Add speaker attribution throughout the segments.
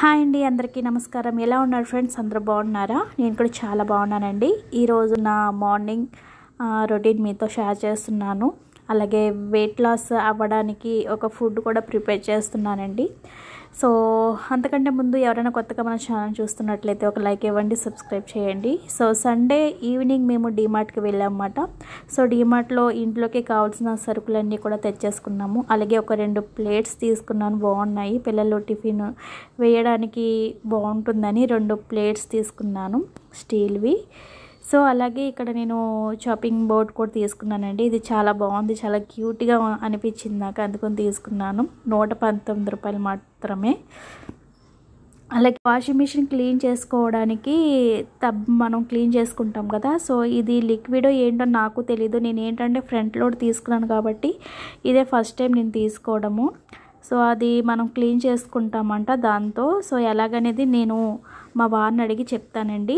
Speaker 1: hi అండి అందరికీ నమస్కారం ఎలా ఉన్నారు ఫ్రెండ్స్ అందరూ బాగున్నారా నేను కూడా చాలా బాగున్నానండి ఈరోజు నా మార్నింగ్ రొటీన్ మీతో షేర్ చేస్తున్నాను అలాగే వెయిట్ లాస్ అవ్వడానికి ఒక ఫుడ్ కూడా ప్రిపేర్ చేస్తున్నానండి సో అంతకంటే ముందు ఎవరైనా కొత్తగా మన ఛానల్ చూస్తున్నట్లయితే ఒక లైక్ ఇవ్వండి సబ్స్క్రైబ్ చేయండి సో సండే ఈవినింగ్ మేము డీమార్ట్కి వెళ్ళామన్నమాట సో డీమార్ట్లో ఇంట్లోకి కావాల్సిన సరుకులన్నీ కూడా తెచ్చేసుకున్నాము అలాగే ఒక రెండు ప్లేట్స్ తీసుకున్నాను బాగున్నాయి పిల్లలు టిఫిన్ వేయడానికి బాగుంటుందని రెండు ప్లేట్స్ తీసుకున్నాను స్టీల్వి సో అలాగే ఇక్కడ నేను షాపింగ్ బోర్డ్ కూడా తీసుకున్నానండి ఇది చాలా బాగుంది చాలా క్యూట్గా అనిపించింది నాకు అందుకొని తీసుకున్నాను నూట పంతొమ్మిది రూపాయలు మాత్రమే అలాగే వాషింగ్ మిషన్ క్లీన్ చేసుకోవడానికి తబ్ మనం క్లీన్ చేసుకుంటాం కదా సో ఇది లిక్విడ్ ఏంటో నాకు తెలీదు నేను ఏంటంటే ఫ్రంట్ లోడ్ తీసుకున్నాను కాబట్టి ఇదే ఫస్ట్ టైం నేను తీసుకోవడము సో అది మనం క్లీన్ చేసుకుంటామంట దాంతో సో ఎలాగనేది నేను మా వారిని అడిగి చెప్తానండి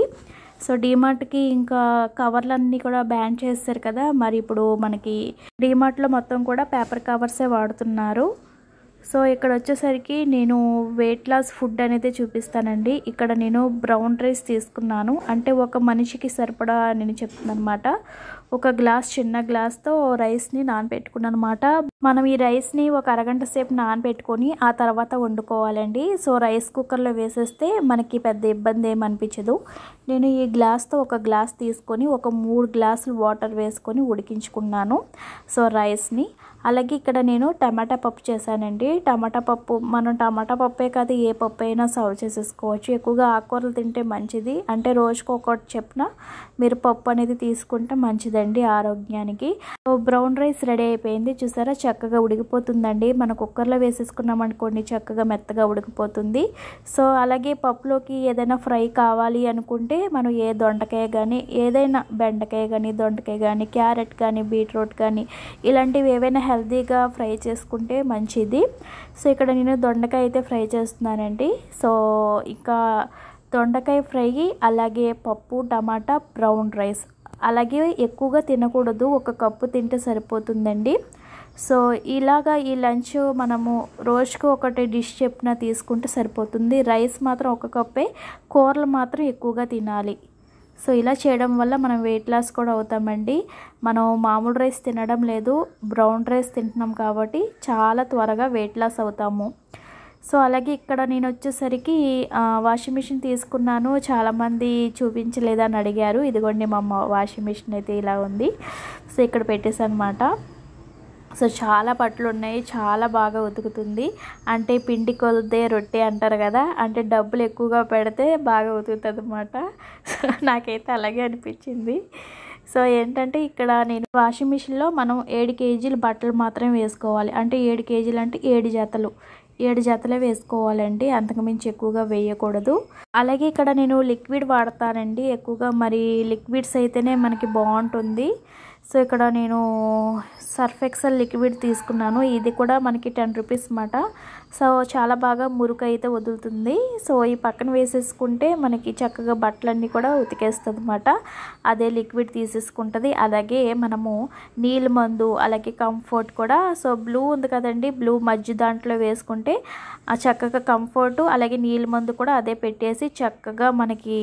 Speaker 1: సో డీమార్ట్కి ఇంకా కవర్లన్నీ కూడా బ్యాన్ చేశారు కదా మరి ఇప్పుడు మనకి డీమార్ట్లో మొత్తం కూడా పేపర్ కవర్సే వాడుతున్నారు సో ఇక్కడ వచ్చేసరికి నేను వెయిట్ లాస్ ఫుడ్ అనేది చూపిస్తానండి ఇక్కడ నేను బ్రౌన్ రైస్ తీసుకున్నాను అంటే ఒక మనిషికి సరిపడా నేను చెప్తున్నాను అనమాట ఒక గ్లాస్ చిన్న గ్లాస్తో రైస్ని నానబెట్టుకున్నాను అనమాట మనం ఈ రైస్ని ఒక అరగంట సేపు నానబెట్టుకొని ఆ తర్వాత వండుకోవాలండి సో రైస్ కుక్కర్లో వేసేస్తే మనకి పెద్ద ఇబ్బంది ఏమనిపించదు నేను ఈ గ్లాస్తో ఒక గ్లాస్ తీసుకొని ఒక మూడు గ్లాసులు వాటర్ వేసుకొని ఉడికించుకున్నాను సో రైస్ని అలాగే ఇక్కడ నేను టమాటా పప్పు చేశానండి టమాటా పప్పు మనం టమాటా పప్పే కాదు ఏ పప్పు అయినా సర్వ్ చేసేసుకోవచ్చు ఎక్కువగా ఆకుకూరలు తింటే మంచిది అంటే రోజుకు ఒకటి చెప్పిన మీరు పప్పు అనేది తీసుకుంటే మంచిదండి ఆరోగ్యానికి బ్రౌన్ రైస్ రెడీ అయిపోయింది చూసారా చక్కగా ఉడికిపోతుందండి మన కుక్కర్లో వేసేసుకున్నాం అనుకోండి చక్కగా మెత్తగా ఉడికిపోతుంది సో అలాగే పప్పులోకి ఏదైనా ఫ్రై కావాలి అనుకుంటే మనం ఏ దొండకాయ కానీ ఏదైనా బెండకాయ కానీ దొండకాయ కానీ క్యారెట్ కానీ బీట్రూట్ కానీ ఇలాంటివి ఏవైనా హెల్దీగా ఫ్రై చేసుకుంటే మంచిది సో ఇక్కడ నేను దొండకాయ అయితే ఫ్రై చేస్తున్నానండి సో ఇంకా దొండకాయ ఫ్రై అలాగే పప్పు టమాటా బ్రౌన్ రైస్ అలాగే ఎక్కువగా తినకూడదు ఒక కప్పు తింటే సరిపోతుందండి సో ఇలాగా ఈ లంచ్ మనము రోజుకు ఒకటి డిష్ చెప్పిన తీసుకుంటే సరిపోతుంది రైస్ మాత్రం ఒక కప్పే కూరలు మాత్రం ఎక్కువగా తినాలి సో ఇలా చేయడం వల్ల మనం వెయిట్ లాస్ కూడా అవుతామండి మనం మామూలు రైస్ తినడం లేదు బ్రౌన్ రైస్ తింటున్నాం కాబట్టి చాలా త్వరగా వెయిట్ లాస్ అవుతాము సో అలాగే ఇక్కడ నేను వచ్చేసరికి వాషింగ్ మిషన్ తీసుకున్నాను చాలామంది చూపించలేదని అడిగారు ఇదిగోండి మా వాషింగ్ మిషన్ అయితే ఇలా ఉంది సో ఇక్కడ అనమాట సో చాలా పట్లు ఉన్నాయి చాలా బాగా ఉతుకుతుంది అంటే పిండి కొలితే రొట్టె అంటారు కదా అంటే డబ్బులు ఎక్కువగా పెడితే బాగా ఉతుకుతుంది అనమాట సో నాకైతే అలాగే అనిపించింది సో ఏంటంటే ఇక్కడ నేను వాషింగ్ మిషన్లో మనం ఏడు కేజీలు బట్టలు మాత్రమే వేసుకోవాలి అంటే ఏడు కేజీలు అంటే ఏడు జతలు ఏడు జతలే వేసుకోవాలండి అంతకుమించి ఎక్కువగా వేయకూడదు అలాగే ఇక్కడ నేను లిక్విడ్ వాడతానండి ఎక్కువగా మరి లిక్విడ్స్ అయితేనే మనకి బాగుంటుంది సో ఇక్కడ నేను సర్ఫ్ ఎక్సెల్ లిక్విడ్ తీసుకున్నాను ఇది కూడా మనకి టెన్ రూపీస్ అన్నమాట సో చాలా బాగా మురుకు అయితే వదులుతుంది సో ఈ పక్కన వేసేసుకుంటే మనకి చక్కగా బట్టలన్నీ కూడా ఉతికేస్తుంది అన్నమాట అదే లిక్విడ్ తీసేసుకుంటుంది అలాగే మనము నీళ్ళ మందు అలాగే కంఫర్ట్ కూడా సో బ్లూ ఉంది కదండి బ్లూ మధ్య దాంట్లో వేసుకుంటే ఆ చక్కగా కంఫర్ట్ అలాగే నీళ్ళ మందు కూడా అదే పెట్టేసి చక్కగా మనకి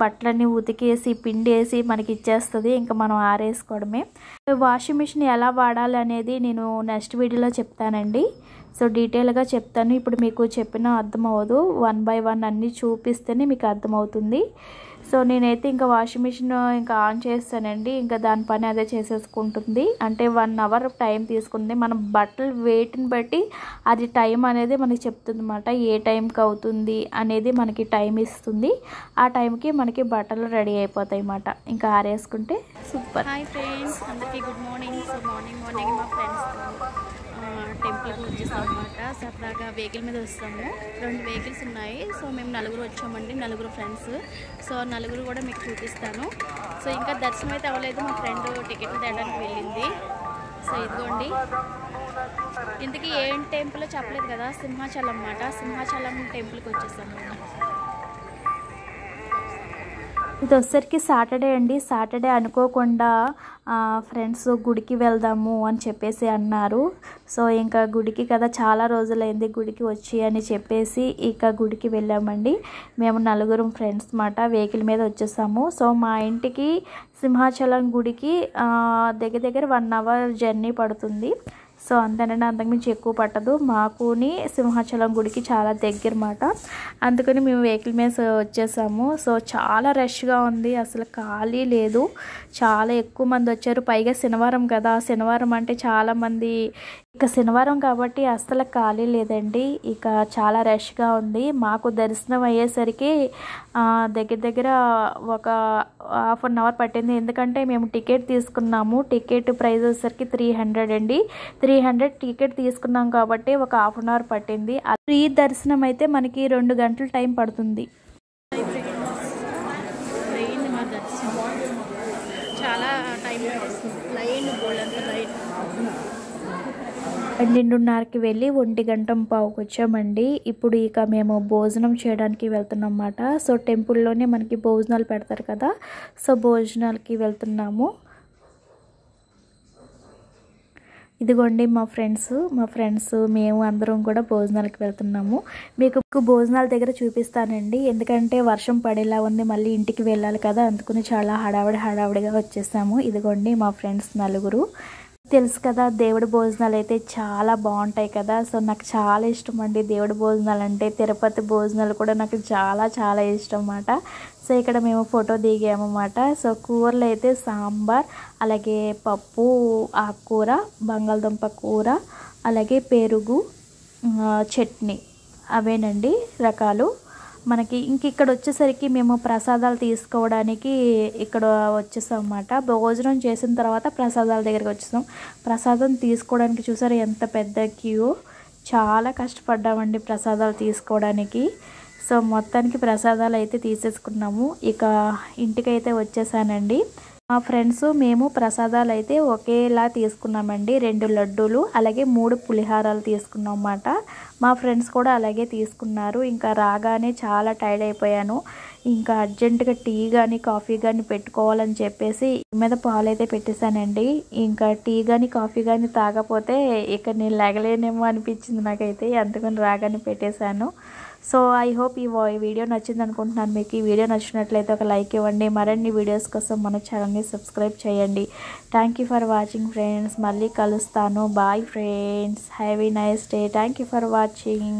Speaker 1: బట్టలన్నీ ఉతికేసి పిండేసి మనకి ఇచ్చేస్తుంది ఇంకా మనం ఆరేసుకోవడమే వాషింగ్ మిషన్ ఎలా వాడాలి అనేది నేను నెక్స్ట్ వీడియోలో చెప్తానండి సో డీటెయిల్గా చెప్తాను ఇప్పుడు మీకు చెప్పిన అర్థమవదు వన్ బై వన్ అన్నీ చూపిస్తేనే మీకు అర్థమవుతుంది సో నేనైతే ఇంకా వాషింగ్ మిషన్ ఇంకా ఆన్ చేస్తానండి ఇంకా దాని పని అదే చేసేసుకుంటుంది అంటే వన్ అవర్ టైం తీసుకుంది మనం బట్టలు వెయిట్ని బట్టి అది టైం అనేది మనకి చెప్తుంది అనమాట ఏ టైంకి అవుతుంది అనేది మనకి టైం ఇస్తుంది ఆ టైంకి మనకి బట్టలు రెడీ అయిపోతాయి అన్నమాట ఇంకా ఆరేసుకుంటే సూపర్ హాయ్ ఫ్రెండ్స్ అందరికీ good morning so morning morning మా ఫ్రెండ్స్ టెంపుల్కి అనమాట సరదాగా వెహికల్ మీద వస్తాము రెండు వెహికల్స్ ఉన్నాయి సో మేము నలుగురు వచ్చామండి నలుగురు ఫ్రెండ్స్ సో నలుగురు కూడా మీకు చూపిస్తాను సో ఇంకా దర్శనం అయితే అవ్వలేదు మా ఫ్రెండ్ టికెట్లు తేడానికి వెళ్ళింది సో ఇదిగోండి ఇంతకీ ఏం టెంపుల్ చెప్పలేదు కదా సింహాచలం అనమాట సింహాచలం టెంపుల్కి వచ్చేసాము ఇది వచ్చేసరికి సాటర్డే అండి సాటర్డే అనుకోకుండా ఫ్రెండ్స్ గుడికి వెళ్దాము అని చెప్పేసి అన్నారు సో ఇంకా గుడికి కదా చాలా రోజులైంది గుడికి వచ్చి అని చెప్పేసి ఇక గుడికి వెళ్ళామండి మేము నలుగురు ఫ్రెండ్స్ మాట వెహికల్ మీద వచ్చేసాము సో మా ఇంటికి సింహాచలం గుడికి దగ్గర దగ్గర వన్ అవర్ జర్నీ పడుతుంది సో అంతేనండి అంతకుమించి ఎక్కువ పట్టదు మాకుని సింహాచలం గుడికి చాలా దగ్గర మాట అందుకని మేము వెహికల్ మీద వచ్చేసాము సో చాలా రష్గా ఉంది అసలు ఖాళీ లేదు చాలా ఎక్కువ మంది వచ్చారు పైగా శనివారం కదా శనివారం అంటే చాలామంది ఇక శనివారం కాబట్టి అస్సలు ఖాళీ లేదండి ఇక చాలా రష్గా ఉంది మాకు దర్శనం అయ్యేసరికి దగ్గర దగ్గర ఒక హాఫ్ అన్ అవర్ పట్టింది ఎందుకంటే మేము టికెట్ తీసుకున్నాము టికెట్ ప్రైస్ వచ్చేసరికి త్రీ హండ్రెడ్ అండి త్రీ త్రీ హండ్రెడ్ టికెట్ తీసుకున్నాం కాబట్టి ఒక హాఫ్ అన్ అవర్ పట్టింది ఫ్రీ దర్శనం అయితే మనకి రెండు గంటల టైం పడుతుంది చాలా టైం పన్నెండున్నరకి వెళ్ళి ఒంటి గంట పావుకు వచ్చామండి ఇప్పుడు ఇక మేము భోజనం చేయడానికి వెళ్తున్నాం అన్నమాట సో టెంపుల్లోనే మనకి భోజనాలు పెడతారు కదా సో భోజనాలకి వెళ్తున్నాము ఇదిగోండి మా ఫ్రెండ్స్ మా ఫ్రెండ్స్ మేము అందరం కూడా భోజనాలకు వెళ్తున్నాము మీకు భోజనాల దగ్గర చూపిస్తానండి ఎందుకంటే వర్షం పడేలా ఉంది మళ్ళీ ఇంటికి వెళ్ళాలి కదా అందుకుని చాలా హడావిడి హడావిడిగా వచ్చేసాము ఇదిగోండి మా ఫ్రెండ్స్ నలుగురు తెలుసు కదా దేవుడి భోజనాలు అయితే చాలా బాగుంటాయి కదా సో నాకు చాలా ఇష్టం అండి దేవుడి భోజనాలు అంటే తిరుపతి భోజనాలు కూడా నాకు చాలా చాలా ఇష్టం అన్నమాట సో ఇక్కడ మేము ఫోటో దిగామన్నమాట సో కూరలు అయితే సాంబార్ అలాగే పప్పు ఆకుకూర బంగాళదుంప కూర అలాగే పెరుగు చట్నీ అవేనండి రకాలు మనకి ఇంక ఇక్కడ వచ్చేసరికి మేము ప్రసాదాలు తీసుకోవడానికి ఇక్కడ వచ్చేసాం అన్నమాట భోజనం చేసిన తర్వాత ప్రసాదాల దగ్గరికి వచ్చేసాం ప్రసాదం తీసుకోవడానికి చూసారు ఎంత పెద్ద క్యూ చాలా కష్టపడ్డామండి ప్రసాదాలు తీసుకోవడానికి సో మొత్తానికి ప్రసాదాలు అయితే తీసేసుకున్నాము ఇక ఇంటికైతే వచ్చేసానండి మా ఫ్రెండ్స్ మేము ప్రసాదాలు అయితే ఒకేలా తీసుకున్నామండి రెండు లడ్డూలు అలాగే మూడు పులిహారాలు తీసుకున్నాం అన్నమాట మా ఫ్రెండ్స్ కూడా అలాగే తీసుకున్నారు ఇంకా రాగానే చాలా టైర్డ్ అయిపోయాను ఇంకా అర్జెంటుగా టీ కానీ కాఫీ కానీ పెట్టుకోవాలని చెప్పేసి మీద పాలైతే పెట్టేశానండి ఇంకా టీ కానీ కాఫీ కానీ తాగపోతే ఇక నేను లేగలేనేమో అనిపించింది నాకైతే అందుకని రాగానే పెట్టేశాను సో ఐ హోప్ ఈ వీడియో నచ్చింది అనుకుంటున్నాను మీకు ఈ వీడియో నచ్చినట్లయితే ఒక లైక్ ఇవ్వండి మరిన్ని వీడియోస్ కోసం మన ఛానల్ని సబ్స్క్రైబ్ చేయండి థ్యాంక్ ఫర్ వాచింగ్ ఫ్రెండ్స్ మళ్ళీ కలుస్తాను bye friends have a nice day thank for watching